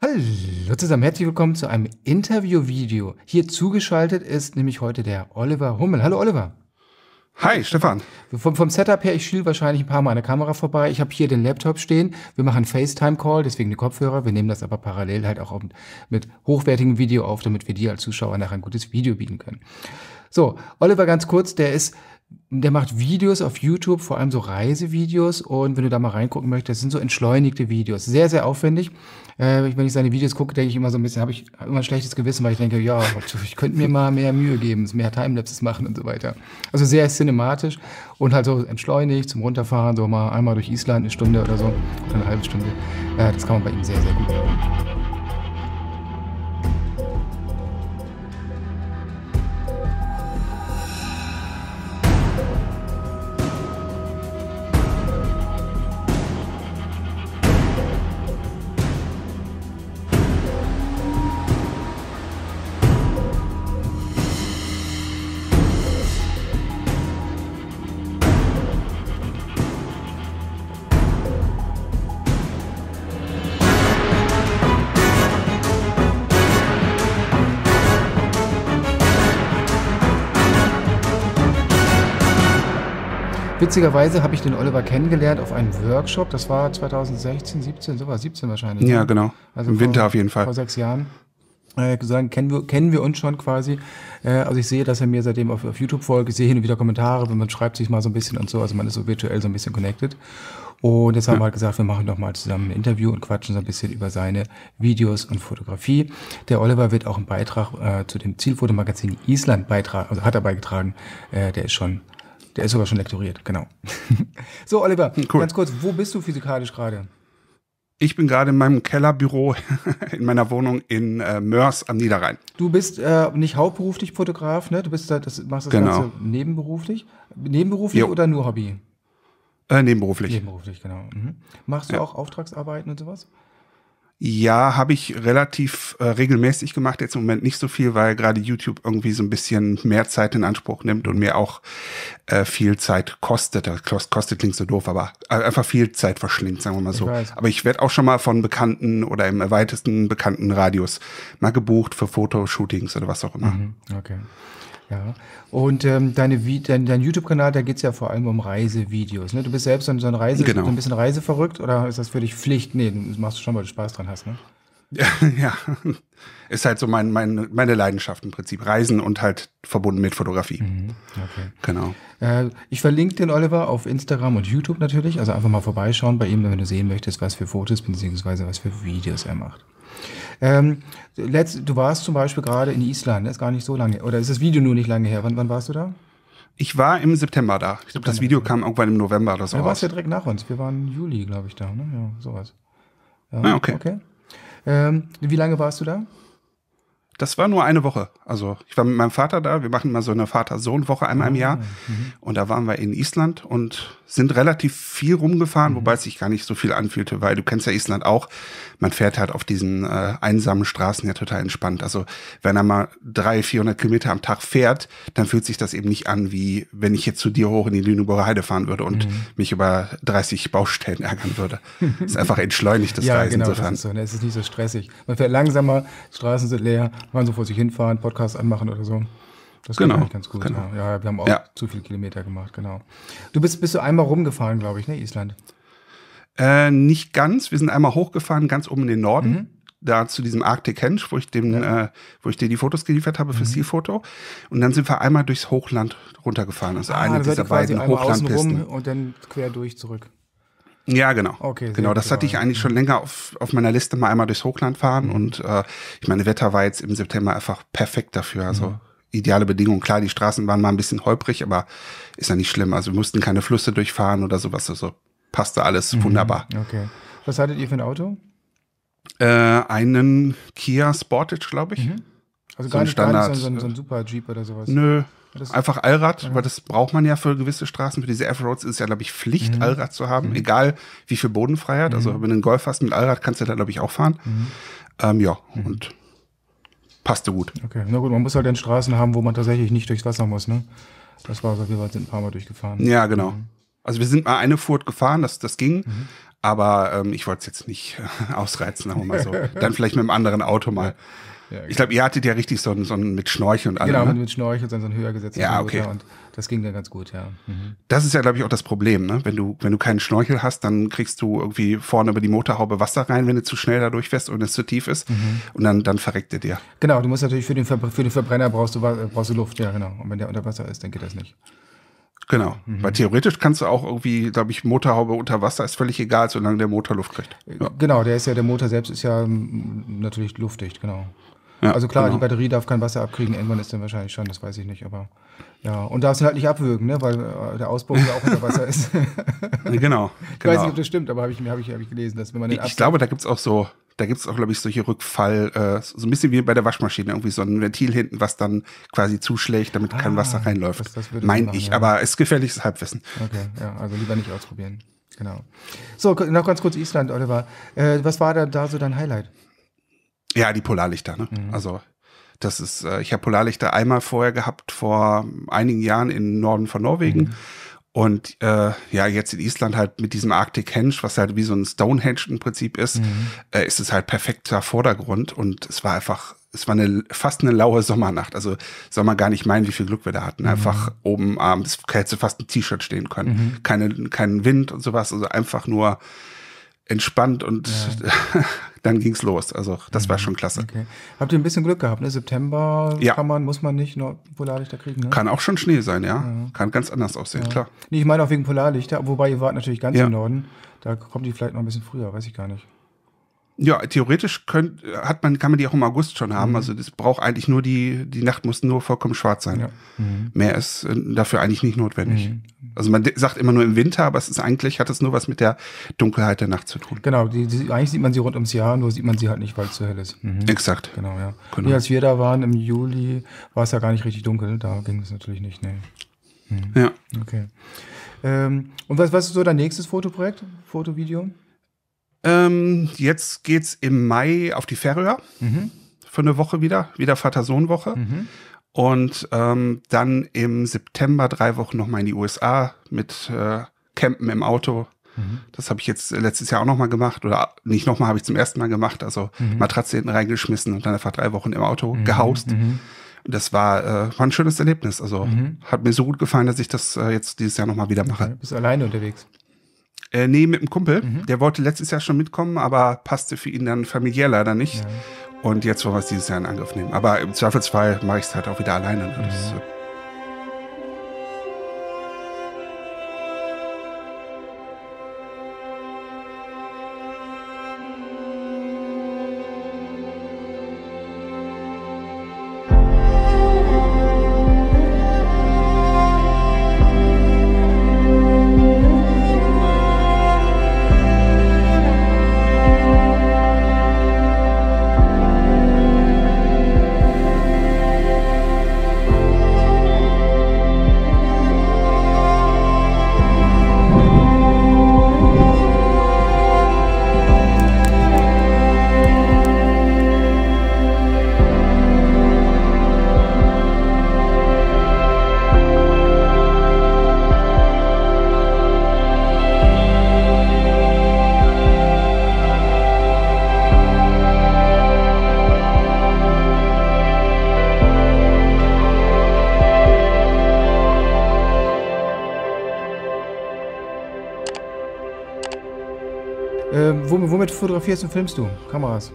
Hallo zusammen, herzlich willkommen zu einem Interview-Video. Hier zugeschaltet ist nämlich heute der Oliver Hummel. Hallo Oliver. Hi Stefan. Vom, vom Setup her, ich schiel wahrscheinlich ein paar Mal eine Kamera vorbei. Ich habe hier den Laptop stehen. Wir machen FaceTime-Call, deswegen die Kopfhörer. Wir nehmen das aber parallel halt auch mit hochwertigem Video auf, damit wir dir als Zuschauer nachher ein gutes Video bieten können. So, Oliver ganz kurz, der ist der macht Videos auf YouTube, vor allem so Reisevideos. Und wenn du da mal reingucken möchtest, sind so entschleunigte Videos. Sehr, sehr aufwendig. Äh, wenn ich seine Videos gucke, denke ich immer so ein bisschen, habe ich immer ein schlechtes Gewissen, weil ich denke, ja, ich könnte mir mal mehr Mühe geben, mehr Timelapses machen und so weiter. Also sehr cinematisch und halt so entschleunigt zum Runterfahren, so mal einmal durch Island eine Stunde oder so, oder eine halbe Stunde. Äh, das kann man bei ihm sehr, sehr gut machen. Witzigerweise habe ich den Oliver kennengelernt auf einem Workshop. Das war 2016, 17, sowas, 17 wahrscheinlich. Ja, ne? genau. Also Im vor, Winter auf jeden Fall. Vor sechs Jahren. Äh, sagen, kennen wir, kennen wir uns schon quasi. Äh, also ich sehe, dass er mir seitdem auf, auf YouTube folgt. Ich sehe hin und wieder Kommentare, wenn man schreibt sich mal so ein bisschen und so. Also man ist so virtuell so ein bisschen connected. Und jetzt haben wir halt gesagt, wir machen doch mal zusammen ein Interview und quatschen so ein bisschen über seine Videos und Fotografie. Der Oliver wird auch einen Beitrag äh, zu dem Zielfotomagazin Island beitragen, also hat er beigetragen. Äh, der ist schon der ist aber schon lektoriert, genau. so, Oliver, cool. ganz kurz, wo bist du physikalisch gerade? Ich bin gerade in meinem Kellerbüro in meiner Wohnung in äh, Mörs am Niederrhein. Du bist äh, nicht hauptberuflich Fotograf, ne? Du bist da, das, machst das genau. Ganze nebenberuflich. Nebenberuflich jo. oder nur Hobby? Äh, nebenberuflich. Nebenberuflich, genau. Mhm. Machst du ja. auch Auftragsarbeiten und sowas? Ja, habe ich relativ äh, regelmäßig gemacht. Jetzt im Moment nicht so viel, weil gerade YouTube irgendwie so ein bisschen mehr Zeit in Anspruch nimmt und mir auch äh, viel Zeit kostet. Kostet klingt so doof, aber einfach viel Zeit verschlingt, sagen wir mal so. Ich aber ich werde auch schon mal von Bekannten oder im weitesten bekannten Radius mal gebucht für Fotoshootings oder was auch immer. Mhm. Okay. Ja, und ähm, deine, dein, dein YouTube-Kanal, da geht es ja vor allem um Reisevideos. Ne? Du bist selbst so ein, so ein Reise, genau. so ein bisschen reiseverrückt oder ist das für dich Pflicht? Nee, das machst du schon, weil du Spaß dran hast, ne? Ja, ja. ist halt so mein, mein, meine Leidenschaft im Prinzip. Reisen und halt verbunden mit Fotografie. Mhm, okay. Genau. Äh, ich verlinke den Oliver auf Instagram und YouTube natürlich. Also einfach mal vorbeischauen bei ihm, wenn du sehen möchtest, was für Fotos bzw. was für Videos er macht. Ähm, letzt, du warst zum Beispiel gerade in Island, das ist gar nicht so lange. Oder ist das Video nur nicht lange her? Wann, wann warst du da? Ich war im September da. Ich glaube, das Video kam irgendwann im November oder so. Du warst ja direkt nach uns. Wir waren Juli, glaube ich, da. Ne? Ja, sowas. Ja, ah, okay. okay. Ähm, wie lange warst du da? Das war nur eine Woche. Also ich war mit meinem Vater da. Wir machen mal so eine Vater-Sohn-Woche einmal im ah, Jahr. Mhm. Und da waren wir in Island und sind relativ viel rumgefahren, mhm. wobei es sich gar nicht so viel anfühlte, weil du kennst ja Island auch man fährt halt auf diesen äh, einsamen Straßen ja total entspannt. Also wenn er mal 300, 400 Kilometer am Tag fährt, dann fühlt sich das eben nicht an, wie wenn ich jetzt zu dir hoch in die Lüneburger Heide fahren würde und mhm. mich über 30 Baustellen ärgern würde. Das ist einfach entschleunigt, das ja, Reisen. Genau, insofern. das ist so. Ne? Es ist nicht so stressig. Man fährt langsamer, Straßen sind leer, man so vor sich hinfahren, Podcast anmachen oder so. Das genau. ganz gut. Genau. Ja. ja, wir haben auch ja. zu viele Kilometer gemacht, genau. Du bist, bist du einmal rumgefahren, glaube ich, ne, Island? Äh, nicht ganz. Wir sind einmal hochgefahren, ganz oben in den Norden. Mhm. Da zu diesem Arctic Henge, wo ich, dem, ja. äh, wo ich dir die Fotos geliefert habe mhm. Zielfoto. Seafoto. Und dann sind wir einmal durchs Hochland runtergefahren. Also ah, eine dieser beiden Hochlandpisten. Und dann quer durch zurück. Ja, genau. Okay, genau, das hatte ich eigentlich schon länger auf, auf meiner Liste mal einmal durchs Hochland fahren. Mhm. Und äh, ich meine, Wetter war jetzt im September einfach perfekt dafür. Also mhm. ideale Bedingungen. Klar, die Straßen waren mal ein bisschen holprig, aber ist ja nicht schlimm. Also wir mussten keine Flüsse durchfahren oder sowas. Also passte alles mhm. wunderbar. Okay. Was hattet ihr für ein Auto? Äh, einen Kia Sportage, glaube ich. Mhm. Also gar, nicht, Standard, gar nicht so ein, so ein äh, Super Jeep oder sowas. Nö, das einfach Allrad, weil das braucht man ja für gewisse Straßen. Für diese F-Roads ist es ja, glaube ich, Pflicht, mhm. Allrad zu haben, mhm. egal wie viel Bodenfreiheit. Also mhm. wenn du einen Golf hast mit Allrad, kannst du da, glaube ich, auch fahren. Mhm. Ähm, ja, mhm. und passte gut. Okay, na gut, man muss halt dann Straßen haben, wo man tatsächlich nicht durchs Wasser muss, ne? Das war so, wir sind ein paar Mal durchgefahren. Ja, genau. Also wir sind mal eine Furt gefahren, das, das ging. Mhm. Aber ähm, ich wollte es jetzt nicht äh, ausreizen, sagen mal so. Dann vielleicht mit einem anderen Auto mal. Ja, okay. Ich glaube, ihr hattet ja richtig so einen, so einen mit Schnorchel und allem. Genau, ne? mit Schnorchel, so einen höher gesetzten ja, okay. und das ging dann ganz gut, ja. Mhm. Das ist ja, glaube ich, auch das Problem, ne? Wenn du, wenn du keinen Schnorchel hast, dann kriegst du irgendwie vorne über die Motorhaube Wasser rein, wenn du zu schnell da durchfährst und es zu tief ist. Mhm. Und dann, dann verreckt er dir. Genau, du musst natürlich für den, Ver für den Verbrenner brauchst du, brauchst du Luft, ja, genau. Und wenn der unter Wasser ist, dann geht das nicht. Genau, mhm. weil theoretisch kannst du auch irgendwie, glaube ich, Motorhaube unter Wasser ist völlig egal, solange der Motor Luft kriegt. Ja. Äh, genau, der ist ja, der Motor selbst ist ja natürlich luftdicht, genau. Ja, also klar, genau. die Batterie darf kein Wasser abkriegen, irgendwann ist dann wahrscheinlich schon, das weiß ich nicht, aber ja. Und darfst du halt nicht abwürgen, ne? weil äh, der Ausbau ja auch unter Wasser ist. genau, genau. Ich weiß nicht, genau. ob das stimmt, aber habe ich, hab ich, hab ich gelesen, dass wenn man den Ich glaube, da gibt es auch so, da gibt es auch, glaube ich, solche Rückfall, äh, so ein bisschen wie bei der Waschmaschine, irgendwie so ein Ventil hinten, was dann quasi zuschlägt, damit ah, kein Wasser reinläuft. Das, das Meine ich, ja. aber ist gefährliches Halbwissen. Okay, ja, also lieber nicht ausprobieren. Genau. So, noch ganz kurz Island, Oliver. Äh, was war da, da so dein Highlight? Ja, die Polarlichter, ne? Mhm. Also das ist, äh, ich habe Polarlichter einmal vorher gehabt, vor einigen Jahren im Norden von Norwegen. Mhm. Und äh, ja, jetzt in Island halt mit diesem Arctic Henge, was halt wie so ein Stonehenge im Prinzip ist, mhm. äh, ist es halt perfekter Vordergrund und es war einfach, es war eine fast eine laue Sommernacht. Also soll man gar nicht meinen, wie viel Glück wir da hatten. Mhm. Einfach oben abends hätte fast ein T-Shirt stehen können. Mhm. Keine, keinen Wind und sowas. Also einfach nur entspannt und ja. dann ging's los. Also das mhm. war schon klasse. Okay. Habt ihr ein bisschen Glück gehabt, ne? September ja. kann man, muss man nicht nur Polarlichter kriegen. Ne? Kann auch schon Schnee sein, ja. ja. Kann ganz anders aussehen, klar. Nee, ich meine auch wegen Polarlichter, wobei ihr wart natürlich ganz im Norden. Da kommt die vielleicht noch ein bisschen früher, weiß ich gar nicht. Ja, theoretisch könnt, hat man, kann man die auch im August schon haben. Mhm. Also das braucht eigentlich nur die, die Nacht muss nur vollkommen schwarz sein. Ja. Mhm. Mehr ist äh, dafür eigentlich nicht notwendig. Mhm. Also man sagt immer nur im Winter, aber es ist eigentlich, hat es nur was mit der Dunkelheit der Nacht zu tun. Genau, die, die, eigentlich sieht man sie rund ums Jahr, nur sieht man sie halt nicht, weil es zu hell ist. Mhm. Mhm. Exakt. Genau, ja. Genau. Nee, als wir da waren im Juli, war es ja gar nicht richtig dunkel, da ging es natürlich nicht. Nee. Mhm. Ja. Okay. Ähm, und was, was ist so dein nächstes Fotoprojekt, Fotovideo? Ähm, jetzt es im Mai auf die Färöer mhm. für eine Woche wieder, wieder Vater-Sohn-Woche. Mhm. Und ähm, dann im September drei Wochen nochmal in die USA mit äh, Campen im Auto. Mhm. Das habe ich jetzt letztes Jahr auch nochmal gemacht. Oder nicht nochmal, habe ich zum ersten Mal gemacht. Also mhm. Matratze hinten reingeschmissen und dann einfach drei Wochen im Auto mhm. gehaust das war, äh, war ein schönes Erlebnis. Also mhm. hat mir so gut gefallen, dass ich das äh, jetzt dieses Jahr nochmal wieder mache. Du bist alleine unterwegs. Äh, nee, mit einem Kumpel. Mhm. Der wollte letztes Jahr schon mitkommen, aber passte für ihn dann familiär leider nicht. Ja. Und jetzt wollen wir es dieses Jahr in Angriff nehmen. Aber im Zweifelsfall mache ich es halt auch wieder alleine. Ne? Mhm. womit fotografierst und filmst du? Kameras?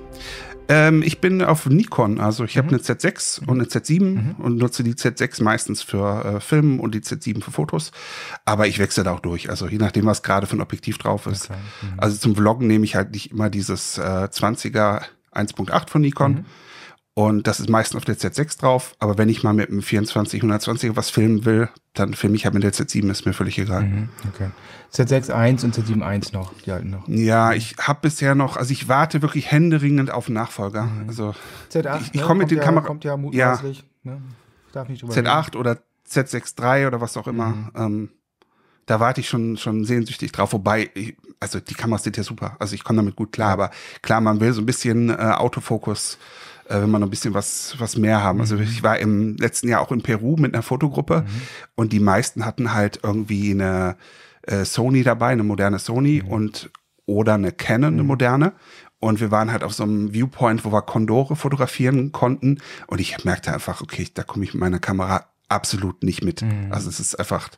Ähm, ich bin auf Nikon, also ich mhm. habe eine Z6 mhm. und eine Z7 mhm. und nutze die Z6 meistens für äh, Filmen und die Z7 für Fotos. Aber ich wechsle da auch durch, also je nachdem, was gerade für ein Objektiv drauf ist. Okay. Mhm. Also zum Vloggen nehme ich halt nicht immer dieses äh, 20er 1.8 von Nikon mhm. Und das ist meistens auf der Z6 drauf. Aber wenn ich mal mit einem 24, 120 was filmen will, dann filme ich halt mit der Z7, ist mir völlig egal. Mhm, okay. z 6 1 und z 7 1 noch, die alten noch. Ja, ich habe bisher noch, also ich warte wirklich händeringend auf Nachfolger. Mhm. Also Z8, ich, ich komme ne, mit den ja, Kommt ja mutmaßlich. Ja. Ne? Darf nicht drüber Z8 oder z 6 3 oder was auch immer. Mhm. Ähm, da warte ich schon, schon sehnsüchtig drauf. Wobei, ich, also die Kameras sind ja super. Also ich komme damit gut klar, aber klar, man will so ein bisschen äh, Autofokus äh, wenn wir noch ein bisschen was, was mehr haben. Also mhm. ich war im letzten Jahr auch in Peru mit einer Fotogruppe mhm. und die meisten hatten halt irgendwie eine äh, Sony dabei, eine moderne Sony mhm. und oder eine Canon, eine mhm. moderne. Und wir waren halt auf so einem Viewpoint, wo wir Kondore fotografieren konnten. Und ich merkte einfach, okay, da komme ich mit meiner Kamera absolut nicht mit. Mhm. Also es ist einfach,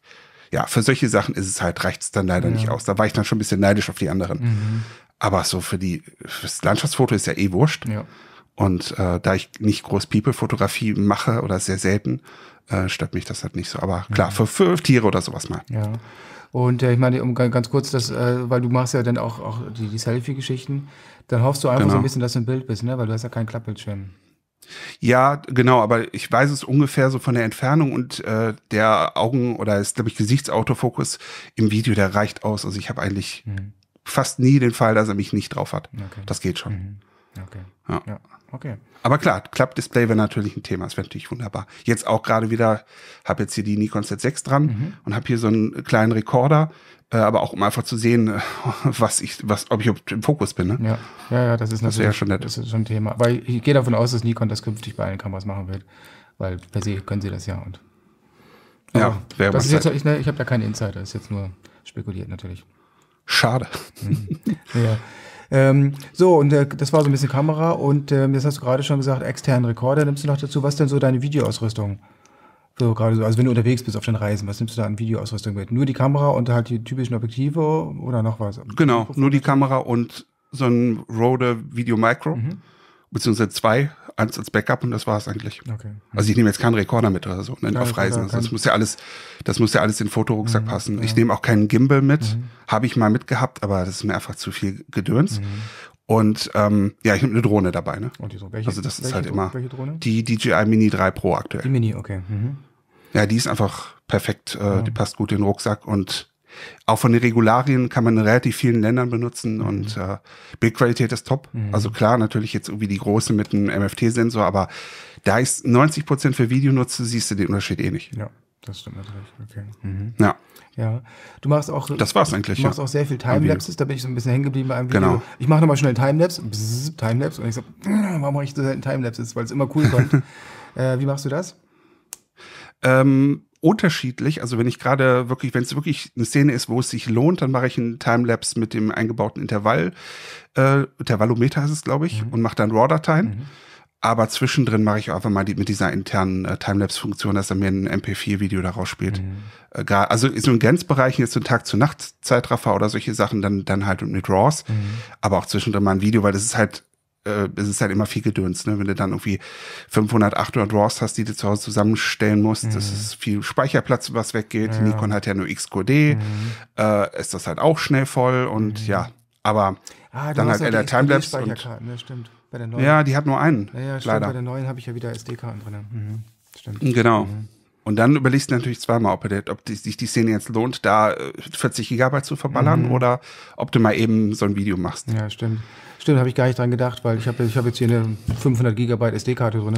ja, für solche Sachen ist es halt, reicht es dann leider ja. nicht aus. Da war ich dann schon ein bisschen neidisch auf die anderen. Mhm. Aber so für die, fürs Landschaftsfoto ist ja eh wurscht. Ja. Und äh, da ich nicht groß People-Fotografie mache oder sehr selten, äh, stört mich das halt nicht so. Aber klar, mhm. für, für Tiere oder sowas mal. Ja. Und äh, ich meine, um ganz kurz, das, äh, weil du machst ja dann auch, auch die, die Selfie-Geschichten, dann hoffst du einfach genau. so ein genau. bisschen, dass du im Bild bist, ne? Weil du hast ja keinen Klappbildschirm. Ja, genau, aber ich weiß es ungefähr so von der Entfernung und äh, der Augen- oder ist, glaube ich, Gesichtsautofokus im Video, der reicht aus. Also ich habe eigentlich mhm. fast nie den Fall, dass er mich nicht drauf hat. Okay. Das geht schon. Mhm. Okay. Ja. ja okay. Aber klar, Klappdisplay wäre natürlich ein Thema. Das wäre natürlich wunderbar. Jetzt auch gerade wieder, habe jetzt hier die Nikon Z6 dran mhm. und habe hier so einen kleinen Rekorder, äh, aber auch um einfach zu sehen, äh, was ich, was, ob ich im Fokus bin. Ne? Ja. ja, ja, das ist das natürlich schon, nett. das ist schon ein Thema. Aber ich, gehe davon aus, dass Nikon das künftig bei allen Kameras machen wird, weil per se können sie das ja und. Ja, wäre das ist jetzt, ich, ne, ich habe da keinen Insider, das ist jetzt nur spekuliert natürlich. Schade. Mhm. ja. Ähm, so, und äh, das war so ein bisschen Kamera und ähm, das hast du gerade schon gesagt, externen Rekorder nimmst du noch dazu. Was denn so deine Videoausrüstung? So gerade so, also wenn du unterwegs bist auf den Reisen, was nimmst du da an Videoausrüstung mit? Nur die Kamera und halt die typischen Objektive oder noch was? Genau, nur die Kamera und so ein Rode Video Micro, mhm. beziehungsweise zwei eins als Backup und das war es eigentlich. Okay. Also ich nehme jetzt keinen Rekorder mit oder so ne, ja, auf Reisen. Also das muss ja alles, das muss ja alles in den Fotorucksack mhm, passen. Ja. Ich nehme auch keinen Gimbal mit, mhm. habe ich mal mitgehabt, aber das ist mir einfach zu viel Gedöns. Mhm. Und ähm, ja, ich nehme eine Drohne dabei. Ne? Und die Drohne. Welche, also das ist halt Drohne, die DJI Mini 3 Pro aktuell. Die Mini, okay. Mhm. Ja, die ist einfach perfekt. Äh, die passt gut in den Rucksack und auch von den Regularien kann man in relativ vielen Ländern benutzen mhm. und äh, Bildqualität ist top. Mhm. Also klar, natürlich jetzt irgendwie die große mit einem MFT-Sensor, aber da ich 90 Prozent für Video nutze, siehst du den Unterschied eh nicht. Ja, das stimmt natürlich. Okay. Mhm. Ja. Ja, du machst auch. Das war's eigentlich. Du machst ja. auch sehr viel Timelapses. Da bin ich so ein bisschen hängen geblieben bei einem genau. Video. Genau. Ich mache nochmal schnell Timelapse. Bzzz, Timelapse. Und ich so, äh, warum mache ich so selten Timelapses? Weil es immer cool kommt. äh, wie machst du das? Ähm, unterschiedlich. Also wenn ich gerade wirklich, wenn es wirklich eine Szene ist, wo es sich lohnt, dann mache ich einen Timelapse mit dem eingebauten Intervall, äh, Intervallometer heißt es, glaube ich, mhm. und mache dann RAW-Dateien. Mhm. Aber zwischendrin mache ich auch einfach mal die, mit dieser internen äh, Timelapse-Funktion, dass er mir ein MP4-Video daraus spielt. Mhm. Äh, also so in Grenzbereichen, jetzt so ein Tag-zu-Nacht-Zeitraffer oder solche Sachen, dann, dann halt mit RAWs. Mhm. Aber auch zwischendrin mal ein Video, weil das ist halt äh, es ist halt immer viel Gedöns, ne? Wenn du dann irgendwie 500, 800 RAWs hast, die du zu Hause zusammenstellen musst, mhm. das ist viel Speicherplatz, was weggeht. Ja. Nikon hat ja nur XQD, mhm. äh, ist das halt auch schnell voll und mhm. ja, aber ah, dann halt LR Timelapse und ne? stimmt. Bei der neuen. Ja, die hat nur einen. Ja, ja stimmt, leider. Bei der neuen habe ich ja wieder SD-Karten drin. Mhm, stimmt. Genau. Mhm. Und dann überlegst du natürlich zweimal, ob, der, ob die, sich die Szene jetzt lohnt, da 40 äh, Gigabyte zu verballern mhm. oder ob du mal eben so ein Video machst. Ja, stimmt. Stimmt, habe ich gar nicht dran gedacht, weil ich habe ich hab jetzt hier eine 500 Gigabyte SD-Karte drin.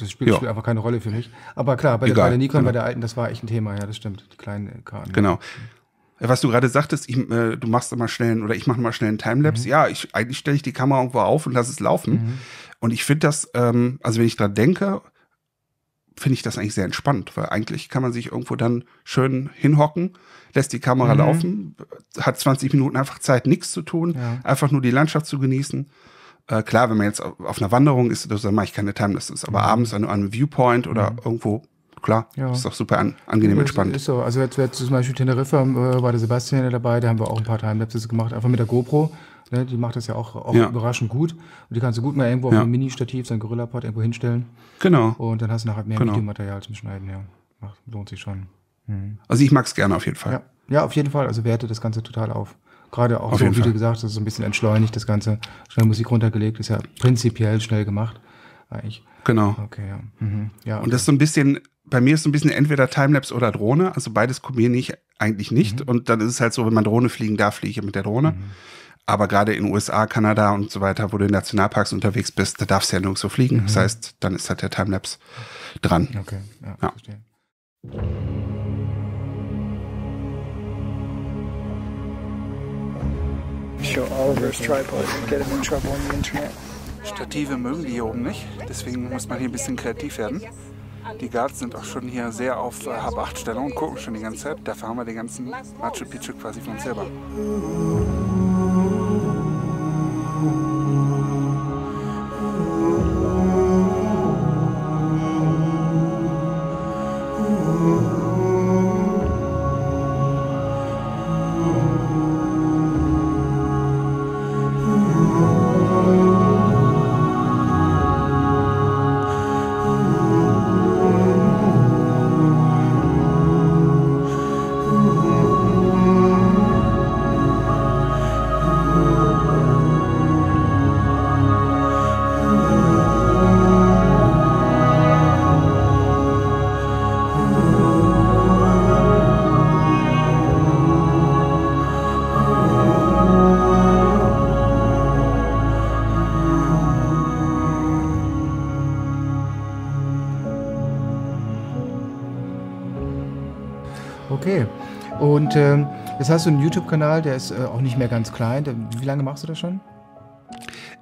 Das spielt, spielt, einfach keine Rolle für mich. Aber klar, bei, Egal, der, bei der Nikon, genau. bei der alten, das war echt ein Thema. Ja, das stimmt. Die kleinen Karten. Genau. Was du gerade sagtest, ich, äh, du machst immer schnell oder ich mache mal schnell einen Timelapse. Mhm. Ja, ich, eigentlich stelle ich die Kamera irgendwo auf und lasse es laufen. Mhm. Und ich finde das, ähm, also wenn ich dran denke, finde ich das eigentlich sehr entspannt, weil eigentlich kann man sich irgendwo dann schön hinhocken, lässt die Kamera mhm. laufen, hat 20 Minuten einfach Zeit, nichts zu tun, ja. einfach nur die Landschaft zu genießen. Äh, klar, wenn man jetzt auf einer Wanderung ist, dann mache ich keine Timelessness, aber mhm. abends an, einem Viewpoint oder mhm. irgendwo klar. Ja. Ist doch super an, angenehm entspannt. Ist so. Also jetzt, jetzt zum Beispiel Teneriffa äh, war der Sebastian ja dabei, da haben wir auch ein paar Timelapses gemacht, einfach mit der GoPro. Ne? Die macht das ja auch, auch ja. überraschend gut. Und die kannst du gut mal irgendwo auf einem Mini-Stativ, so ein Gorilla-Pod irgendwo hinstellen. Genau. Und dann hast du nachher mehr genau. Videomaterial zum Schneiden, ja. Macht, lohnt sich schon. Mhm. Also ich mag es gerne auf jeden Fall. Ja. ja, auf jeden Fall. Also werte das Ganze total auf gerade auch Auf so, wie Fall. du gesagt hast, ist so ein bisschen entschleunigt, das Ganze. Schnell Musik runtergelegt, ist ja prinzipiell schnell gemacht, eigentlich. Genau. Okay, ja. Mhm. ja okay. Und das ist so ein bisschen, bei mir ist so ein bisschen entweder Timelapse oder Drohne, also beides kombiniere ich eigentlich nicht. Mhm. Und dann ist es halt so, wenn man Drohne fliegen darf, fliege ich mit der Drohne. Mhm. Aber gerade in USA, Kanada und so weiter, wo du in Nationalparks unterwegs bist, da darfst du ja nirgends so fliegen. Mhm. Das heißt, dann ist halt der Timelapse dran. Okay, ja, ja. verstehe. Stative mögen die hier oben nicht, deswegen muss man hier ein bisschen kreativ werden. Die Guards sind auch schon hier sehr auf äh, Hab-8-Stellung und gucken schon die ganze Zeit. Da fahren wir den ganzen Machu Picchu quasi von selber. Und ähm, jetzt hast du einen YouTube-Kanal, der ist äh, auch nicht mehr ganz klein. Wie lange machst du das schon?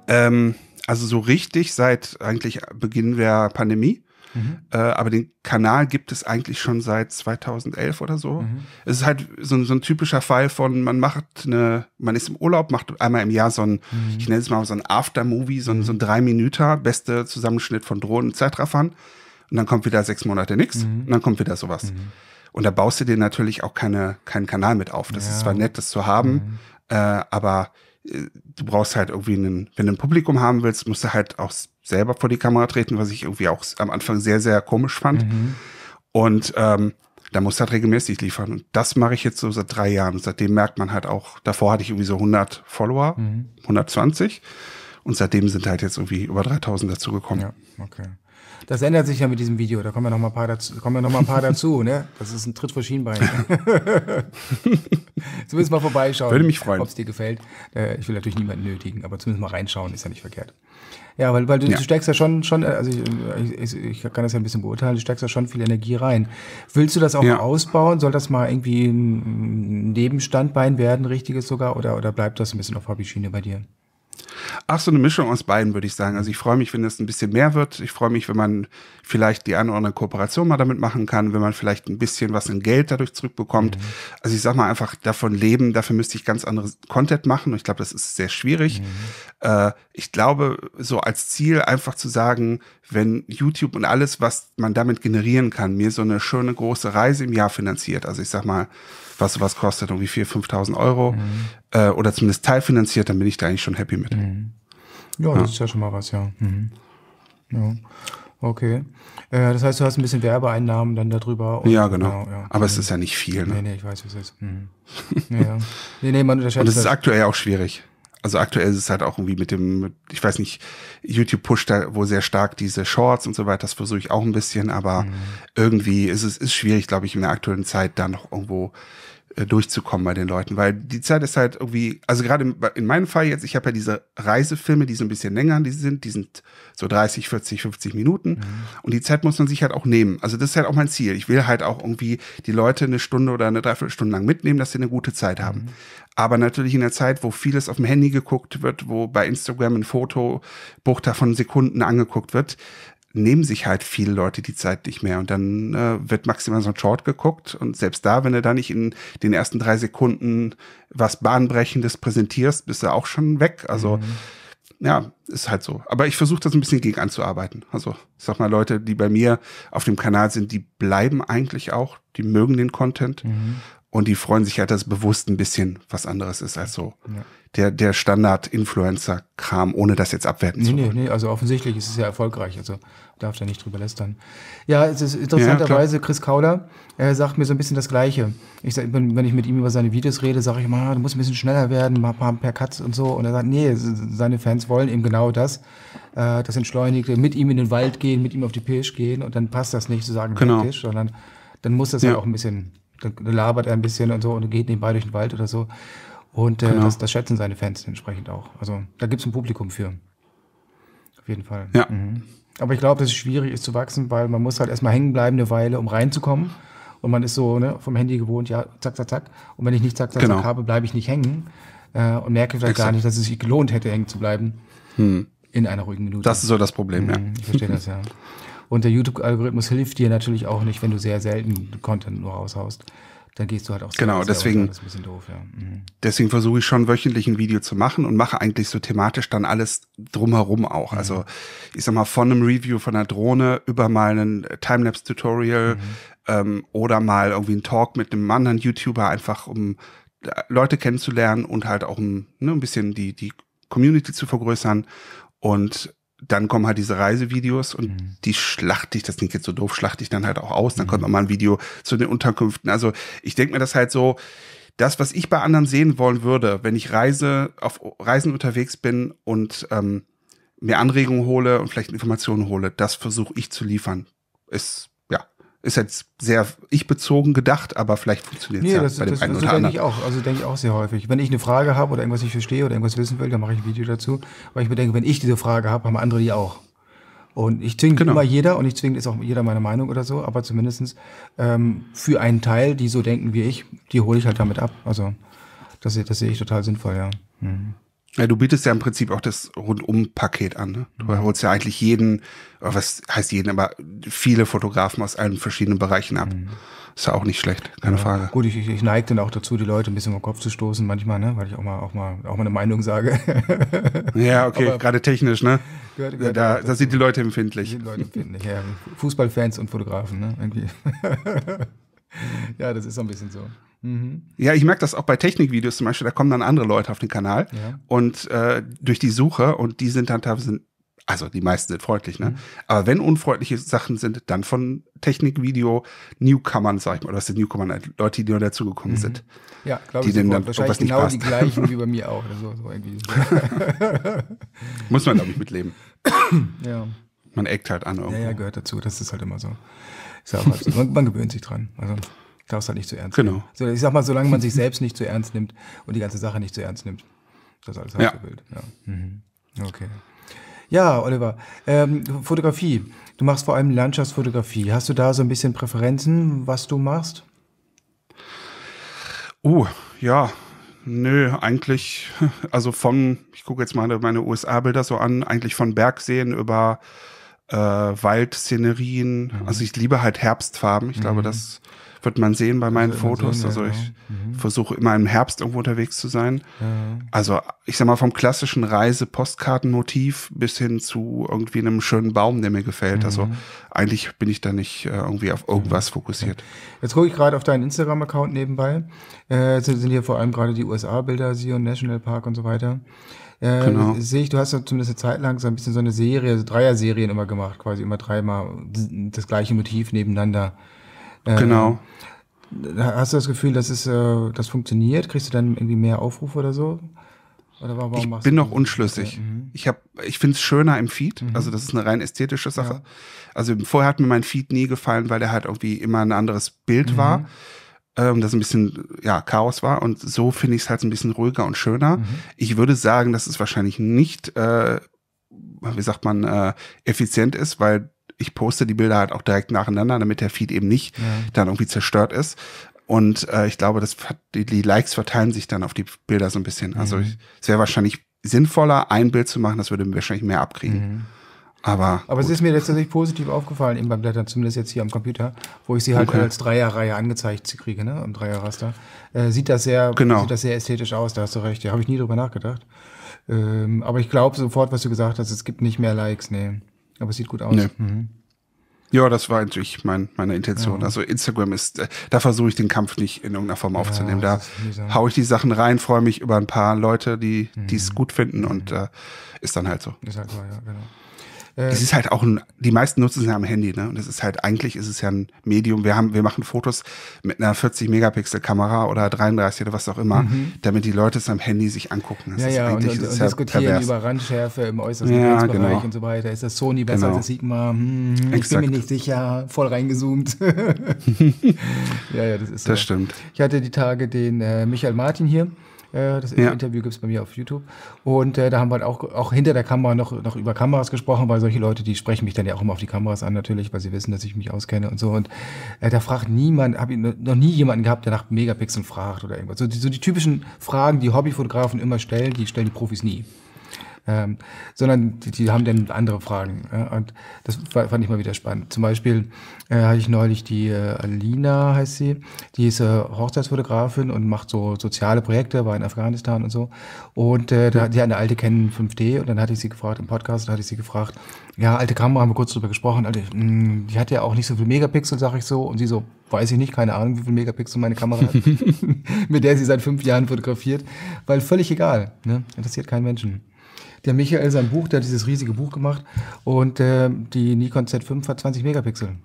Ähm, also so richtig seit eigentlich Beginn der Pandemie. Mhm. Äh, aber den Kanal gibt es eigentlich schon seit 2011 oder so. Mhm. Es ist halt so, so, ein typischer Fall von, man macht eine, man ist im Urlaub, macht einmal im Jahr so ein, mhm. ich nenne es mal so ein Aftermovie, so ein, mhm. so ein drei Minüter, beste Zusammenschnitt von Drohnen und Zeitraffern. Und dann kommt wieder sechs Monate nichts mhm. und dann kommt wieder sowas. Mhm. Und da baust du dir natürlich auch keine, keinen Kanal mit auf. Das ja. ist zwar nett, das zu haben, mhm. äh, aber äh, du brauchst halt irgendwie einen, wenn du ein Publikum haben willst, musst du halt auch selber vor die Kamera treten, was ich irgendwie auch am Anfang sehr, sehr komisch fand. Mhm. Und ähm, da musst du halt regelmäßig liefern. Und das mache ich jetzt so seit drei Jahren. seitdem merkt man halt auch, davor hatte ich irgendwie so 100 Follower, mhm. 120. Und seitdem sind halt jetzt irgendwie über 3000 dazugekommen. Ja, okay. Das ändert sich ja mit diesem Video. Da kommen ja noch mal ein paar dazu. Kommen ja noch mal ein paar dazu. Ne? Das ist ein Tritt vor Schienbein. zumindest mal vorbeischauen. Würde mich freuen, ob es dir gefällt. Äh, ich will natürlich niemanden nötigen, aber zumindest mal reinschauen ist ja nicht verkehrt. Ja, weil, weil du, ja. du steckst ja schon, schon also ich, ich, ich, kann das ja ein bisschen beurteilen, du steckst ja schon viel Energie rein. Willst du das auch ja. ausbauen? Soll das mal irgendwie ein Nebenstandbein werden, richtiges sogar? Oder, oder bleibt das ein bisschen auf Hobbyschiene bei dir? Ach, so eine Mischung aus beiden, würde ich sagen. Also ich freue mich, wenn das ein bisschen mehr wird. Ich freue mich, wenn man vielleicht die eine oder andere Kooperation mal damit machen kann, wenn man vielleicht ein bisschen was in Geld dadurch zurückbekommt. Mhm. Also ich sag mal einfach davon leben, dafür müsste ich ganz anderes Content machen. Und ich glaube, das ist sehr schwierig. Mhm. Äh, ich glaube, so als Ziel einfach zu sagen, wenn YouTube und alles, was man damit generieren kann, mir so eine schöne große Reise im Jahr finanziert. Also ich sag mal, was sowas kostet, irgendwie 4.000, 5.000 Euro mhm. äh, oder zumindest teilfinanziert, dann bin ich da eigentlich schon happy mit. Mhm. Ja, hm. ja, das ist ja schon mal was, ja. Mhm. ja. Okay. Äh, das heißt, du hast ein bisschen Werbeeinnahmen dann darüber. Und, ja, genau. genau ja. Aber es ist ja nicht viel. Ne? Nee, nee, ich weiß, wie es ist. Mhm. ja. Nee, nee, man unterschätzt. Und es ist aktuell auch schwierig. Also aktuell ist es halt auch irgendwie mit dem, ich weiß nicht, YouTube pusht da wohl sehr stark diese Shorts und so weiter, das versuche ich auch ein bisschen, aber mhm. irgendwie ist es ist schwierig, glaube ich, in der aktuellen Zeit da noch irgendwo äh, durchzukommen bei den Leuten, weil die Zeit ist halt irgendwie, also gerade in meinem Fall jetzt, ich habe ja diese Reisefilme, die so ein bisschen länger die sind, die sind so 30, 40, 50 Minuten mhm. und die Zeit muss man sich halt auch nehmen. Also das ist halt auch mein Ziel. Ich will halt auch irgendwie die Leute eine Stunde oder eine Dreiviertelstunde lang mitnehmen, dass sie eine gute Zeit haben. Mhm. Aber natürlich in der Zeit, wo vieles auf dem Handy geguckt wird, wo bei Instagram ein Foto Bruchteil von Sekunden angeguckt wird, nehmen sich halt viele Leute die Zeit nicht mehr. Und dann äh, wird maximal so ein Short geguckt. Und selbst da, wenn du da nicht in den ersten drei Sekunden was Bahnbrechendes präsentierst, bist du auch schon weg. Also mhm. ja, ist halt so. Aber ich versuche das ein bisschen gegen anzuarbeiten. Also ich sag mal, Leute, die bei mir auf dem Kanal sind, die bleiben eigentlich auch, die mögen den Content. Mhm und die freuen sich halt, dass bewusst ein bisschen was anderes ist als so ja. der, der Standard-Influencer-Kram, ohne das jetzt abwerten nee, zu wollen. Nee, nee, also offensichtlich ist es ja erfolgreich, also darf da nicht drüber lästern. Ja, es ist interessanterweise, ja, Chris Kauder er sagt mir so ein bisschen das Gleiche. Ich sag, wenn, ich mit ihm über seine Videos rede, sage ich mal, ah, du musst ein bisschen schneller werden, mal per Katz und so. Und er sagt, nee, seine Fans wollen eben genau das, äh, das Entschleunigte, mit ihm in den Wald gehen, mit ihm auf die Pirsch gehen und dann passt das nicht zu so sagen, genau. Tisch, sondern dann muss das ja halt auch ein bisschen dann, labert er ein bisschen und so und geht nebenbei durch den Wald oder so. Und äh, genau. das, das, schätzen seine Fans entsprechend auch. Also da gibt es ein Publikum für. Auf jeden Fall. Ja. Mhm. Aber ich glaube, dass es schwierig ist zu wachsen, weil man muss halt erstmal hängen bleiben eine Weile, um reinzukommen. Und man ist so ne, vom Handy gewohnt, ja, zack, zack, zack. Und wenn ich nicht zack, zack, genau. zack habe, bleibe ich nicht hängen. Äh, und merke vielleicht Exakt. gar nicht, dass es sich gelohnt hätte, hängen zu bleiben. Hm. In einer ruhigen Minute. Das ist so das Problem, mhm. ja. Ich verstehe das, ja. Und der YouTube-Algorithmus hilft dir natürlich auch nicht, wenn du sehr selten Content nur raushaust. Dann gehst du halt auch genau, sehr Genau, deswegen. Das ist ein bisschen doof, ja. Mhm. Deswegen versuche ich schon wöchentlich ein Video zu machen und mache eigentlich so thematisch dann alles drumherum auch. Mhm. Also ich sag mal, von einem Review von einer Drohne über mal einen Timelapse-Tutorial mhm. ähm, oder mal irgendwie einen Talk mit einem anderen YouTuber, einfach um äh, Leute kennenzulernen und halt auch um, ne, ein bisschen die, die Community zu vergrößern. Und dann kommen halt diese Reisevideos und mhm. die schlachte ich, das klingt jetzt so doof, schlachte ich dann halt auch aus. Dann mhm. kommt noch mal ein Video zu den Unterkünften. Also ich denke mir das halt so, das, was ich bei anderen sehen wollen würde, wenn ich reise, auf Reisen unterwegs bin und ähm, mir Anregungen hole und vielleicht Informationen hole, das versuche ich zu liefern. Ist ist jetzt sehr ich-bezogen gedacht, aber vielleicht funktioniert es nee, ja das, bei dem das, einen das, oder anderen. Ich auch, also denke ich auch sehr häufig. Wenn ich eine Frage habe oder irgendwas nicht verstehe oder irgendwas wissen will, dann mache ich ein Video dazu. Weil ich mir denke, wenn ich diese Frage habe, haben andere die auch. Und ich zwinge genau. immer jeder, und ich zwinge ist auch jeder meine Meinung oder so, aber zumindestens ähm, für einen Teil, die so denken wie ich, die hole ich halt damit ab. Also das, das sehe ich total sinnvoll, ja. Mhm. Ja, du bietest ja im Prinzip auch das Rundum-Paket an. Ne? Du mhm. holst ja eigentlich jeden, oh, was heißt jeden, aber viele Fotografen aus allen verschiedenen Bereichen ab. Mhm. Ist ja auch nicht schlecht, keine ja, Frage. Gut, ich, ich neige dann auch dazu, die Leute ein bisschen auf den Kopf zu stoßen manchmal, ne? weil ich auch mal, auch mal, auch mal eine Meinung sage. ja, okay, aber gerade technisch, ne? Gehört, gehört da, da sind die Leute empfindlich. Die Leute empfindlich, ja. Fußballfans und Fotografen, ne? Irgendwie. ja, das ist so ein bisschen so. Mhm. Ja, ich merke das auch bei Technikvideos zum Beispiel, da kommen dann andere Leute auf den Kanal ja. und äh, durch die Suche und die sind dann teilweise, also die meisten sind freundlich, ne? Mhm. Aber wenn unfreundliche Sachen sind, dann von Technikvideo Newcomern, sag ich mal, oder was sind Newcomern, äh, Leute, die nur dazugekommen mhm. sind. Ja, glaube ich. Die dann wahrscheinlich genau die gleichen wie bei mir auch. So, so Muss man, glaube ich, mitleben. ja. Man eckt halt an irgendwo. Ja, ja, gehört dazu, das ist halt immer so. Ist ja man, man gewöhnt sich dran. Also darfst halt nicht zu ernst genau. nehmen. Genau. ich sag mal, solange man sich selbst nicht zu ernst nimmt und die ganze Sache nicht zu ernst nimmt. Das alles halb ja. so wild. Ja. Mhm. Okay. Ja, Oliver, ähm, Fotografie. Du machst vor allem Landschaftsfotografie. Hast du da so ein bisschen Präferenzen, was du machst? Oh, ja. Nö, eigentlich, also von, ich gucke jetzt meine, meine USA-Bilder so an, eigentlich von Bergseen über äh, Waldszenerien. Mhm. Also ich liebe halt Herbstfarben. Ich mhm. glaube, das wird man sehen bei meinen Fotos. Sehen, also ich genau. mhm. versuche immer im Herbst irgendwo unterwegs zu sein. Ja. Also ich sag mal vom klassischen Reise-Postkartenmotiv bis hin zu irgendwie einem schönen Baum, der mir gefällt. Mhm. Also eigentlich bin ich da nicht äh, irgendwie auf irgendwas fokussiert. Ja. Jetzt gucke ich gerade auf deinen Instagram-Account nebenbei. Äh, sind, sind hier vor allem gerade die USA-Bilder, Sion National Park und so weiter. Äh, genau. Sehe ich, du hast ja zumindest eine Zeit lang so ein bisschen so eine Serie, also Dreier-Serien immer gemacht, quasi immer dreimal das gleiche Motiv nebeneinander. Ähm, genau. Hast du das Gefühl, das, ist, äh, das funktioniert? Kriegst du dann irgendwie mehr Aufrufe oder so? Oder warum ich bin noch unschlüssig. Okay. Mhm. Ich, ich finde es schöner im Feed. Mhm. Also das ist eine rein ästhetische Sache. Ja. Also vorher hat mir mein Feed nie gefallen, weil der halt irgendwie immer ein anderes Bild mhm. war. Ähm, das ein bisschen ja, Chaos war. Und so finde ich es halt ein bisschen ruhiger und schöner. Mhm. Ich würde sagen, dass es wahrscheinlich nicht, äh, wie sagt man, äh, effizient ist, weil ich poste die Bilder halt auch direkt nacheinander, damit der Feed eben nicht ja. dann irgendwie zerstört ist. Und äh, ich glaube, das die, die, Likes verteilen sich dann auf die Bilder so ein bisschen. Also mhm. ich, es wäre wahrscheinlich sinnvoller, ein Bild zu machen, das würde wahrscheinlich mehr abkriegen. Mhm. Aber, Aber es ist mir letztendlich positiv aufgefallen, eben beim Blättern, zumindest jetzt hier am Computer, wo ich sie halt okay. als Dreierreihe angezeigt kriege, ne, am Dreierraster. Äh, sieht das sehr, genau. sieht das sehr ästhetisch aus, da hast du recht. Da ja, habe ich nie drüber nachgedacht. Ähm, aber ich glaube sofort, was du gesagt hast, es gibt nicht mehr Likes, nee. Aber es sieht gut aus. Nee. Mhm. Ja, das war natürlich mein, meine Intention. Ja. Also Instagram ist, äh, da versuche ich den Kampf nicht in irgendeiner Form aufzunehmen. Ja, da haue ich die Sachen rein, freue mich über ein paar Leute, die mhm. es gut finden und mhm. äh, ist dann halt so. Ist halt so, ja, genau. Äh, es ist halt auch ein, die meisten nutzen es ja am Handy, ne? Und das ist halt, eigentlich ist es ja ein Medium. Wir haben, wir machen Fotos mit einer 40-Megapixel-Kamera oder 33 oder was auch immer, mhm. damit die Leute es am Handy sich angucken. Das ja, ist ja, eigentlich, und, und, und ja diskutieren pervers. über Randschärfe im äußersten ja, genau. und so weiter. Ist das Sony besser genau. als Sigma? Hm, hm, ich bin mir nicht sicher. Voll reingezoomt. ja, ja, das ist so. Das stimmt. Ich hatte die Tage den äh, Michael Martin hier. Äh, das ja. Interview gibt es bei mir auf YouTube. Und äh, da haben wir halt auch, auch hinter der Kamera noch, noch über Kameras gesprochen, weil solche Leute, die sprechen mich dann ja auch immer auf die Kameras an, natürlich, weil sie wissen, dass ich mich auskenne und so. Und äh, da fragt niemand, habe ich noch nie jemanden gehabt, der nach Megapixeln fragt oder irgendwas. So die, so die typischen Fragen, die Hobbyfotografen immer stellen, die stellen die Profis nie ähm, sondern die, die, haben dann andere Fragen. Ja? Und das fand ich mal wieder spannend. Zum Beispiel äh, hatte ich neulich die äh, Alina, heißt sie, die ist äh, Hochzeitsfotografin und macht so soziale Projekte, war in Afghanistan und so. Und äh, da, die eine alte kennen 5D und dann hatte ich sie gefragt im Podcast, da hatte ich sie gefragt, ja, alte Kamera, haben wir kurz drüber gesprochen, alte, mh, hm, die hat ja auch nicht so viel Megapixel, sag ich so. Und sie so, weiß ich nicht, keine Ahnung, wie viel Megapixel meine Kamera hat, mit der sie seit fünf Jahren fotografiert, weil völlig egal, ne? interessiert keinen Menschen. Der Michael sein Buch, der hat dieses riesige Buch gemacht und äh, die Nikon Z5 hat 20 Megapixel.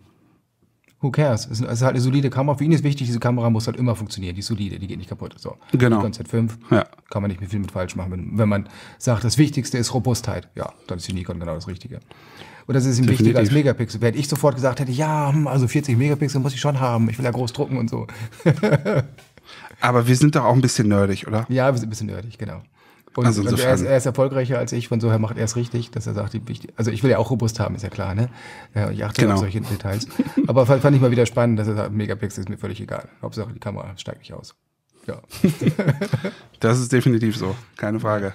Who cares? Es ist halt eine solide Kamera. Für ihn ist wichtig, diese Kamera muss halt immer funktionieren. Die ist solide, die geht nicht kaputt. So. Genau. Nikon Z5 ja. kann man nicht mehr viel mit falsch machen. Wenn, man sagt, das Wichtigste ist Robustheit, ja, dann ist die Nikon genau das Richtige. Und das ist ihm Definitiv. wichtiger als Megapixel. Hätte ich sofort gesagt, hätte ja, hm, also 40 Megapixel muss ich schon haben. Ich will ja groß drucken und so. Aber wir sind doch auch ein bisschen nerdig, oder? Ja, wir sind ein bisschen nerdig, genau. Und, also und also er, ist, er, ist, erfolgreicher als ich, von so her macht er es richtig, dass er sagt, ich, also ich will ja auch robust haben, ist ja klar, ne? ich achte genau. auf solche Details. Aber fand, fand, ich mal wieder spannend, dass er sagt, Megapixel ist mir völlig egal. Hauptsache die Kamera steigt nicht aus. Ja. das ist definitiv so, keine Frage.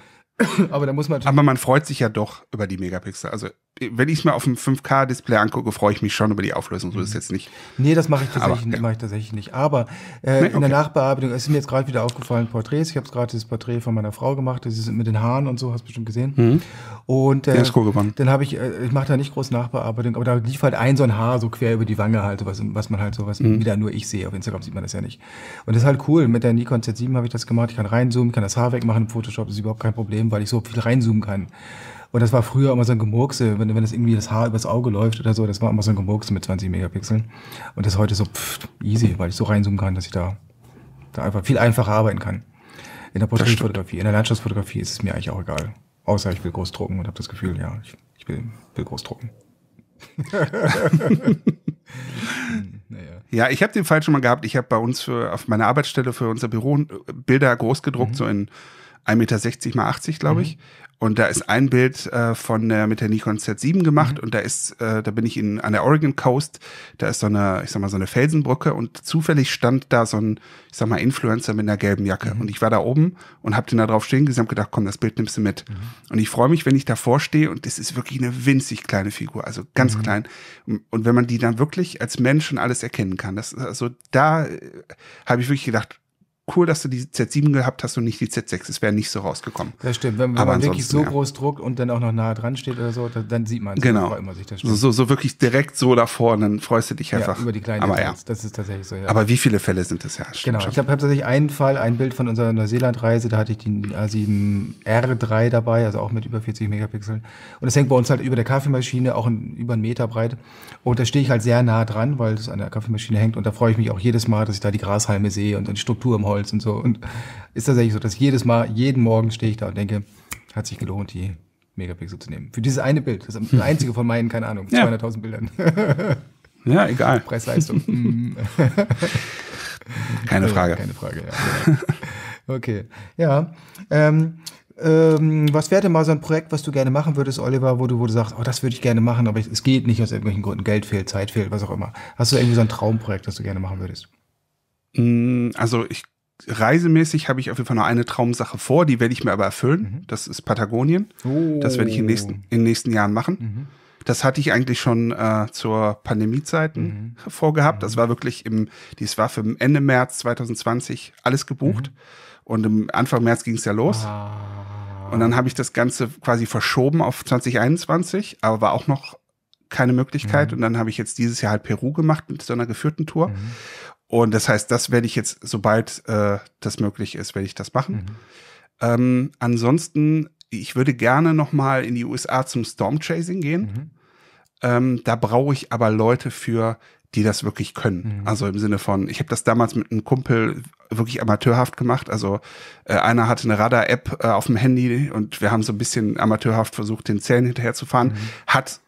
Aber da muss man. Aber man freut sich ja doch über die Megapixel. Also wenn ich es mir auf dem 5K-Display angucke, freue ich mich schon über die Auflösung. So ist mhm. es jetzt nicht. Nee, das mache ich, tatsächlich, ja. mach ich tatsächlich nicht. Aber äh, nee, okay. in der Nachbearbeitung, es ist mir jetzt gerade wieder aufgefallen, Porträts. Ich habe gerade das Porträt von meiner Frau gemacht. Das ist mit den Haaren und so, hast du bestimmt gesehen. Mhm. Und äh, ist cool geworden. dann habe ich, äh, ich mache da nicht groß Nachbearbeitung, aber da lief halt ein so ein Haar so quer über die Wange halt, was, was man halt so was mhm. wieder nur ich sehe. Auf Instagram sieht man das ja nicht. Und das ist halt cool. Mit der Nikon Z7 habe ich das gemacht. Ich kann reinzoomen, kann das Haar wegmachen im Photoshop. Das ist überhaupt kein Problem, weil ich so viel reinzoomen kann. Und das war früher immer so ein Gemurkse, wenn, wenn das irgendwie das Haar übers Auge läuft oder so, das war immer so ein Gemurkse mit 20 Megapixeln. Und das ist heute so pff, easy, weil ich so reinzoomen kann, dass ich da, da einfach viel einfacher arbeiten kann. In der Porträtfotografie, in der Landschaftsfotografie ist es mir eigentlich auch egal. Außer ich will groß drucken und habe das Gefühl, ja, ich, ich will, will groß drucken. Hm, ja, ich habe den Fall schon mal gehabt. Ich habe bei uns für, auf meiner Arbeitsstelle für unser Büro äh, Bilder groß gedruckt, mhm. so in 1,60 Meter x 80, glaube ich. Mhm. Und da ist ein Bild äh, von der, mit der Nikon Z7 gemacht mhm. und da ist, äh, da bin ich in, an der Oregon Coast, da ist so eine, ich sag mal, so eine Felsenbrücke und zufällig stand da so ein, ich sag mal, Influencer mit einer gelben Jacke. Mhm. Und ich war da oben und hab den da drauf stehen gesehen und gedacht, komm, das Bild nimmst du mit. Mhm. Und ich freue mich, wenn ich davor stehe und das ist wirklich eine winzig kleine Figur, also ganz mhm. klein. Und wenn man die dann wirklich als Mensch und alles erkennen kann, das, also da äh, habe ich wirklich gedacht, cool, dass du die Z7 gehabt hast und nicht die Z6. Es wäre nicht so rausgekommen. Das stimmt. Wenn, wenn man wirklich so ja. groß druckt und dann auch noch nahe dran steht oder so, dann, dann sieht genau. man es. Genau. Immer sich das so, so, so, wirklich direkt so davor und dann freust du dich ja, einfach. über die kleinen Aber Details. ja. Das ist tatsächlich so. Ja. Aber wie viele Fälle sind das ja? Stimmt, genau. Ich habe hab tatsächlich einen Fall, ein Bild von unserer Neuseeland-Reise. Da hatte ich den A7R3 dabei, also auch mit über 40 Megapixeln. Und das hängt bei uns halt über der Kaffeemaschine, auch in, über einen Meter breit. Und da stehe ich halt sehr nah dran, weil es an der Kaffeemaschine hängt. Und da freue ich mich auch jedes Mal, dass ich da die Grashalme sehe und die Struktur im Holz Holz und so. Und ist tatsächlich so, dass jedes Mal, jeden Morgen stehe ich da und denke, hat sich gelohnt, die Megapixel zu nehmen. Für dieses eine Bild. Das ist das einzige von meinen, keine Ahnung, 200.000 Bildern. ja, egal. Preis-Leistung. Mhm. keine Frage. Keine Frage, ja. Okay, ja. Ähm, ähm, was wäre denn mal so ein Projekt, was du gerne machen würdest, Oliver, wo du, wo du sagst, oh, das würde ich gerne machen, aber es geht nicht aus irgendwelchen Gründen, Geld fehlt, Zeit fehlt, was auch immer. Hast du irgendwie so ein Traumprojekt, das du gerne machen würdest? Mm, also ich reisemäßig habe ich auf jeden Fall noch eine Traumsache vor, die werde ich mir aber erfüllen. Mhm. Das ist Patagonien. Oh. Das werde ich in den nächsten, oh. in den nächsten Jahren machen. Mhm. Das hatte ich eigentlich schon äh, zur Pandemiezeiten mhm. vorgehabt. Das mhm. war wirklich im, dies war für Ende März 2020 alles gebucht. Mhm. Und im Anfang März ging es ja los. Ah. Und dann habe ich das Ganze quasi verschoben auf 2021, aber war auch noch keine Möglichkeit. Mhm. Und dann habe ich jetzt dieses Jahr halt Peru gemacht mit so einer geführten Tour. Und das heißt, das werde ich jetzt, sobald äh, das möglich ist, werde ich das machen. Mhm. Ähm, ansonsten, ich würde gerne noch mal in die USA zum Stormchasing gehen. Mhm. Ähm, da brauche ich aber Leute für, die das wirklich können. Mhm. Also im Sinne von, ich habe das damals mit einem Kumpel wirklich amateurhaft gemacht. Also äh, einer hatte eine Radar-App äh, auf dem Handy und wir haben so ein bisschen amateurhaft versucht, den Zähnen hinterherzufahren. Mhm. Hat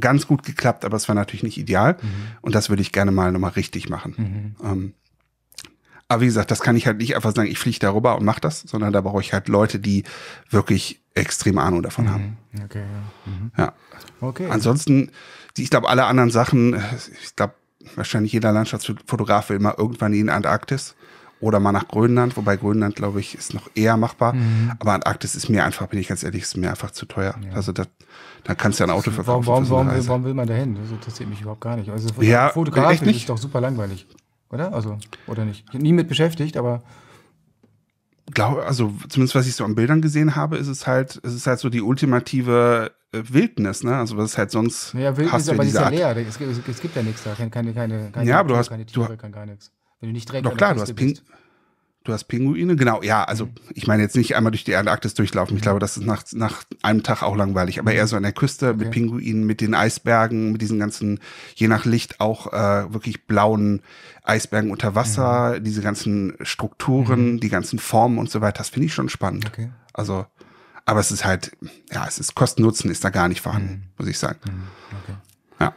ganz gut geklappt, aber es war natürlich nicht ideal. Mhm. Und das würde ich gerne mal nochmal richtig machen. Mhm. Ähm, aber wie gesagt, das kann ich halt nicht einfach sagen, ich fliege darüber und mache das, sondern da brauche ich halt Leute, die wirklich extrem Ahnung davon mhm. haben. Okay. Ja. Mhm. ja. Okay. Ansonsten, ich glaube, alle anderen Sachen, ich glaube, wahrscheinlich jeder Landschaftsfotograf will mal irgendwann in die Antarktis oder mal nach Grönland, wobei Grönland, glaube ich, ist noch eher machbar. Mhm. Aber Antarktis ist mir einfach, bin ich ganz ehrlich, ist mir einfach zu teuer. Ja. Also da, da kannst du ja ein Auto verkaufen. Warum, warum, warum, will, warum will man da hin? Das interessiert mich überhaupt gar nicht. Also ja, fotografisch ist doch super langweilig, oder? Also, oder nicht? Ich bin nie mit beschäftigt, aber. Glaube, also zumindest was ich so an Bildern gesehen habe, ist es halt, es ist halt so die ultimative äh, Wildnis, ne? Also was ist halt sonst. Ja, Wildnis, hast aber diese ist ja leer. Es, gibt, es gibt ja nichts da. Keine, keine, keine, ja, aber du hast. Keine Tiere, du, kein gar nichts. Wenn du nicht direkt Doch klar, du hast, Ping bist. du hast Pinguine, genau. Ja, also mhm. ich meine jetzt nicht einmal durch die Antarktis durchlaufen. Ich mhm. glaube, das ist nach, nach einem Tag auch langweilig. Aber eher mhm. so an der Küste okay. mit Pinguinen, mit den Eisbergen, mit diesen ganzen, je nach Licht auch äh, wirklich blauen Eisbergen unter Wasser, mhm. diese ganzen Strukturen, mhm. die ganzen Formen und so weiter. Das finde ich schon spannend. Okay. Also, aber es ist halt, ja, es ist Kosten-Nutzen ist da gar nicht vorhanden, mhm. muss ich sagen. Okay. Ja.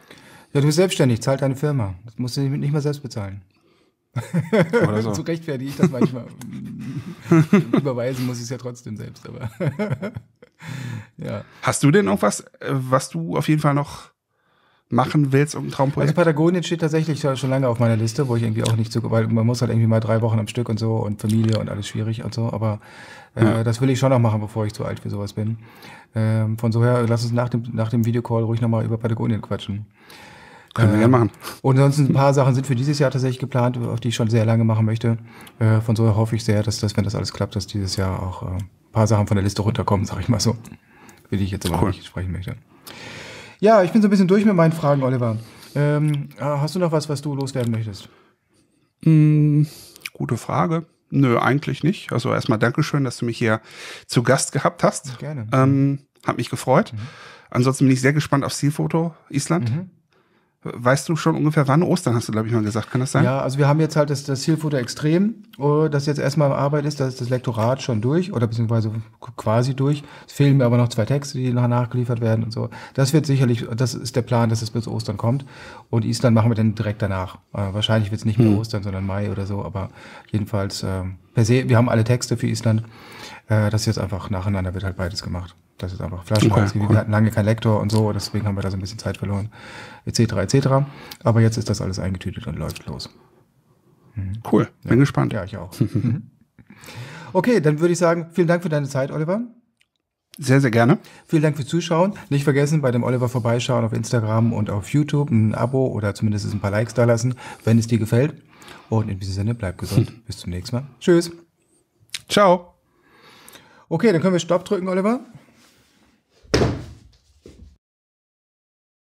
Ja, du bist selbstständig, zahlt deine Firma. Das musst du nicht mal selbst bezahlen. Oder so. so rechtfertige ich das manchmal. Überweisen muss ich es ja trotzdem selbst, aber. ja. Hast du denn noch was, äh, was du auf jeden Fall noch machen willst, irgendein Traumprojekt? Also Patagonien steht tatsächlich schon lange auf meiner Liste, wo ich irgendwie auch nicht zu, weil man muss halt irgendwie mal drei Wochen am Stück und so und Familie und alles schwierig und so, aber äh, ja. das will ich schon noch machen, bevor ich zu alt für sowas bin. Ähm, von so her, lass uns nach dem, nach dem Videocall ruhig nochmal über Patagonien quatschen. Können wir ja ähm, machen. Und sonst ein paar Sachen sind für dieses Jahr tatsächlich geplant, auf die ich schon sehr lange machen möchte. Äh, von so hoffe ich sehr, dass das, wenn das alles klappt, dass dieses Jahr auch äh, ein paar Sachen von der Liste runterkommen, sag ich mal so. Wie ich jetzt aber cool. nicht sprechen möchte. Ja, ich bin so ein bisschen durch mit meinen Fragen, Oliver. Ähm, äh, hast du noch was, was du loswerden möchtest? Hm, gute Frage. Nö, eigentlich nicht. Also erstmal Dankeschön, dass du mich hier zu Gast gehabt hast. Gerne. Ähm, hat mich gefreut. Mhm. Ansonsten bin ich sehr gespannt auf Zielfoto Island. Mhm. Weißt du schon ungefähr wann? Ostern hast du, glaube ich, mal gesagt. Kann das sein? Ja, also wir haben jetzt halt das, das Zielfutter extrem, oh, das jetzt erstmal am Arbeit ist. Da ist das Lektorat schon durch oder beziehungsweise quasi durch. Es fehlen mir aber noch zwei Texte, die noch nachgeliefert werden und so. Das wird sicherlich, das ist der Plan, dass es bis Ostern kommt. Und Island machen wir dann direkt danach. Äh, wahrscheinlich wird es nicht mehr hm. Ostern, sondern Mai oder so. Aber jedenfalls, äh, per se, wir haben alle Texte für Island. Äh, das jetzt einfach nacheinander wird halt beides gemacht. Das ist einfach Flaschenpreis. Okay, cool. Wir hatten lange kein Lektor und so, deswegen haben wir da so ein bisschen Zeit verloren, etc. etc. Aber jetzt ist das alles eingetütet und läuft los. Mhm. Cool, bin gespannt. Ja, ich auch. Mhm. okay, dann würde ich sagen, vielen Dank für deine Zeit, Oliver. Sehr, sehr gerne. Vielen Dank fürs Zuschauen. Nicht vergessen, bei dem Oliver vorbeischauen auf Instagram und auf YouTube, ein Abo oder zumindest ein paar Likes da lassen, wenn es dir gefällt. Und in diesem Sinne, bleib gesund. Hm. Bis zum nächsten Mal. Tschüss. Ciao. Okay, dann können wir Stopp drücken, Oliver.